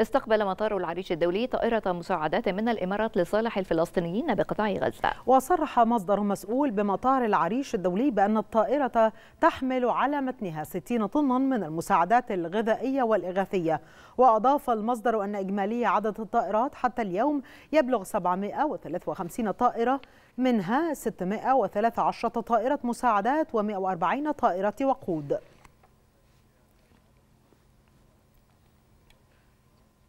استقبل مطار العريش الدولي طائرة مساعدات من الإمارات لصالح الفلسطينيين بقطاع غزة وصرح مصدر مسؤول بمطار العريش الدولي بأن الطائرة تحمل على متنها 60 طنا من المساعدات الغذائية والإغاثية وأضاف المصدر أن إجمالي عدد الطائرات حتى اليوم يبلغ 753 طائرة منها 613 طائرة مساعدات و140 طائرة وقود